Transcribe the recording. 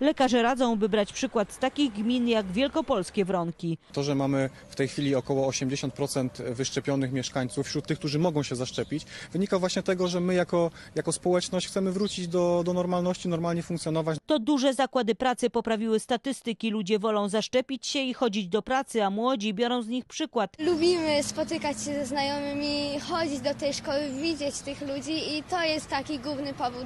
Lekarze radzą, by brać przykład z takich gmin jak wielkopolskie Wronki. To, że mamy w tej chwili około 80% wyszczepionych mieszkańców wśród tych, którzy mogą się zaszczepić, wynika właśnie tego, że my jako, jako społeczność chcemy wrócić do, do normalności, normalnie funkcjonować. To duże zakłady pracy poprawiły statystyki. Ludzie wolą zaszczepić się i chodzić do pracy, a młodzi biorą z nich przykład. Lubimy spotykać się ze znajomymi, chodzić do tej szkoły, widzieć tych ludzi i to jest taki główny powód.